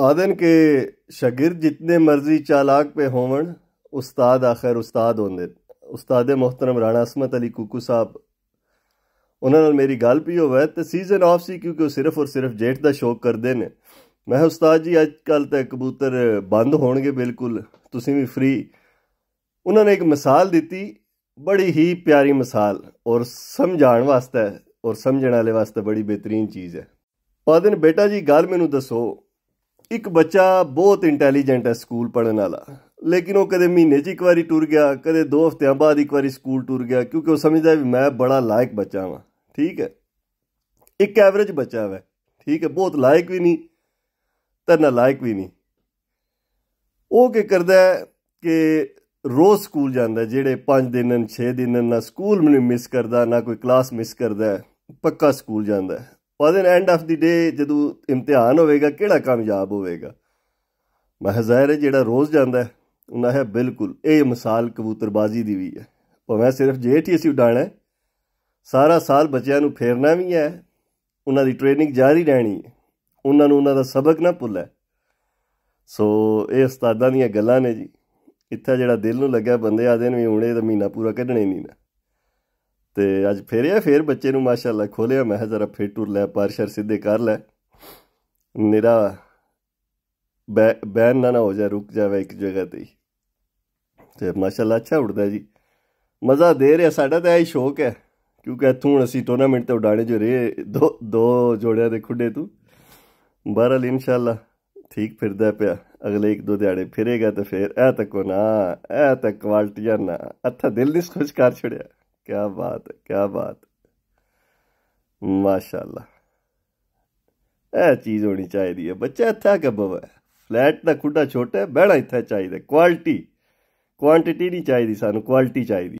ਆਦਨ ਕੇ ਸ਼ਾਗਿਰਦ ਜਿੰਨੇ ਮਰਜ਼ੀ ਚਾਲਾਕ ਪੇ ਹੋਵਣ ਉਸਤਾਦ ਆਖਰ ਉਸਤਾਦ ਹੁੰਦੇ ਉਸਤਾਦ ਮੁਹਤਰਮ ਰਾਣਾ ਅਸਮਤ ਅਲੀ ਕੁਕੂ ਸਾਹਿਬ ਉਹਨਾਂ ਨਾਲ ਮੇਰੀ ਗੱਲ ਵੀ ਹੋਵੇ ਤੇ ਸੀਜ਼ਨ ਆਫ ਸੀ ਕਿਉਂਕਿ ਉਹ ਸਿਰਫ ਔਰ ਸਿਰਫ ਜੇਠ ਦਾ ਸ਼ੌਕ ਕਰਦੇ ਨੇ ਮੈਂ ਉਸਤਾਦ ਜੀ ਅੱਜ ਕੱਲ ਤਾਂ ਕਬੂਤਰ ਬੰਦ ਹੋਣਗੇ ਬਿਲਕੁਲ ਤੁਸੀਂ ਵੀ ਫ੍ਰੀ ਉਹਨਾਂ ਨੇ ਇੱਕ ਮਿਸਾਲ ਦਿੱਤੀ ਬੜੀ ਹੀ ਪਿਆਰੀ ਮਿਸਾਲ ਔਰ ਸਮਝਾਉਣ ਵਾਸਤੇ ਔਰ ਸਮਝਣ ਵਾਲੇ ਵਾਸਤੇ ਬੜੀ ਬਿਹਤਰੀਨ ਚੀਜ਼ ਹੈ ਆਦਨ ਬੇਟਾ ਜੀ ਗੱਲ ਮੈਨੂੰ ਦੱਸੋ ਇੱਕ ਬੱਚਾ ਬਹੁਤ ਇੰਟੈਲੀਜੈਂਟ ਹੈ ਸਕੂਲ ਪੜਨ ਵਾਲਾ ਲੇਕਿਨ ਉਹ ਕਦੇ ਮਹੀਨੇ 'ਚ ਇੱਕ ਵਾਰੀ ਟੁਰ ਗਿਆ ਕਦੇ ਦੋ ਹਫ਼ਤਿਆਂ ਬਾਅਦ ਇੱਕ ਵਾਰੀ ਸਕੂਲ ਟੁਰ ਗਿਆ ਕਿਉਂਕਿ ਉਹ ਸਮਝਦਾ ਵੀ ਮੈਂ ਬੜਾ ਲਾਇਕ ਬੱਚਾ ਹਾਂ ਠੀਕ ਹੈ ਇੱਕ ਐਵਰੇਜ ਬੱਚਾ ਹੈ ਠੀਕ ਹੈ ਬਹੁਤ ਲਾਇਕ ਵੀ ਨਹੀਂ ਤਾਂ ਨਾ ਲਾਇਕ ਵੀ ਨਹੀਂ ਉਹ ਕੀ ਕਰਦਾ ਹੈ ਕਿ ਰੋਜ਼ ਸਕੂਲ ਜਾਂਦਾ ਜਿਹੜੇ 5 ਦਿਨਾਂ 6 ਦਿਨਾਂ ਨਾ ਸਕੂਲ ਮਿਸ ਕਰਦਾ ਨਾ ਕੋਈ ਕਲਾਸ ਮਿਸ ਕਰਦਾ ਪੱਕਾ ਸਕੂਲ ਜਾਂਦਾ for end of the day ਜਦੋਂ ਇਮਤਿਹਾਨ ਹੋਵੇਗਾ ਕਿਹੜਾ ਕਾਮਯਾਬ ਹੋਵੇਗਾ ਮਹਜ਼ਾਇਰ ਜਿਹੜਾ ਰੋਜ਼ ਜਾਂਦਾ ਉਹਨਾਂ ਹੈ ਬਿਲਕੁਲ ਇਹ ਮਿਸਾਲ ਕਬੂਤਰਬਾਜ਼ੀ ਦੀ ਵੀ ਹੈ ਭਾਵੇਂ ਸਿਰਫ ਜੇਠ ਹੀ ਅਸੀਂ ਉਡਾਣਾ ਸਾਰਾ ਸਾਲ ਬੱਚਿਆਂ ਨੂੰ ਫੇਰਨਾ ਵੀ ਹੈ ਉਹਨਾਂ ਦੀ ਟ੍ਰੇਨਿੰਗ ਜਾਰੀ ਰਹਿਣੀ ਹੈ ਉਹਨਾਂ ਨੂੰ ਉਹਨਾਂ ਦਾ ਸਬਕ ਨਾ ਭੁੱਲੇ ਸੋ ਇਹ ਉਸਤਾਦਾਂ ਦੀਆਂ ਗੱਲਾਂ ਨੇ ਜੀ ਇੱਥੇ ਜਿਹੜਾ ਦਿਲ ਨੂੰ ਲੱਗਿਆ ਬੰਦੇ ਆਦੇ ਨੇ ਵੀ ਹੁਣ ਇਹ ਤਾਂ ਮਹੀਨਾ ਪੂਰਾ ਕੱਢਣੇ ਨਹੀਂ ਨਾ ਤੇ ਅੱਜ ਫੇਰਿਆ ਫੇਰ ਬੱਚੇ ਨੂੰ ਮਾਸ਼ਾਅੱਲਾ ਖੋਲਿਆ ਮੈਂ ਜ਼ਰਾ ਫੇਰ ਟੁਰ ਲੈ ਪਾਰਸ਼ਰ ਸਿੱਧੇ ਕਰ ਲੈ ਨਿਰਾ ਬੈਨ ਨਾ ਨਾ ਹੋ ਜਾ ਰੁਕ ਜਾਵੇ ਇੱਕ ਜਗ੍ਹਾ ਤੇ ਤੇ ਮਾਸ਼ਾਅੱਲਾ ਅੱਛਾ ਉੱਡਦਾ ਜੀ ਮਜ਼ਾ ਦੇ ਰਿਹਾ ਸਾਡਾ ਤਾਂ ਇਹ ਸ਼ੌਕ ਹੈ ਕਿਉਂਕਿ ਇਥੋਂ ਹੁਣ ਅਸੀਂ ਟੂਰਨਾਮੈਂਟ ਤੇ ਉਡਾਣੇ ਜੋ ਰਹੇ ਦੋ ਦੋ ਜੋੜਿਆਂ ਦੇ ਖੁੱਡੇ ਤੂੰ ਬਹਰਲ ਇਨਸ਼ਾਅੱਲਾ ਠੀਕ ਫਿਰਦਾ ਪਿਆ ਅਗਲੇ ਇੱਕ ਦੋ ਦਿਹਾੜੇ ਫਿਰੇਗਾ ਤਾਂ ਫੇਰ ਐ ਤੱਕੋ ਨਾ ਇਹ ਤਾਂ ਕੁਆਲਟੀਆਂ ਨਾ ਅੱਥਾ ਦਿਲ ਨਹੀਂ ਖੁਸ਼ ਕਰ ਛੜਿਆ ਕਿਆ ਬਾਤ ਹੈ ਕਿਆ ਬਾਤ ਮਾਸ਼ਾਅੱਲਾ ਇਹ ਚੀਜ਼ ਹੋਣੀ ਚਾਹੀਦੀ ਹੈ ਬੱਚਾ ਇੱਥੇ ਕਿ ਬਵੇ ਫਲੈਟ ਦਾ ਖੁੱਡਾ ਛੋਟਾ ਹੈ ਬਹਿਣਾ ਇੱਥੇ ਚਾਹੀਦਾ ਕੁਆਲਿਟੀ ਕੁਆਂਟੀਟੀ ਨਹੀਂ ਚਾਹੀਦੀ ਸਾਨੂੰ ਕੁਆਲਿਟੀ ਚਾਹੀਦੀ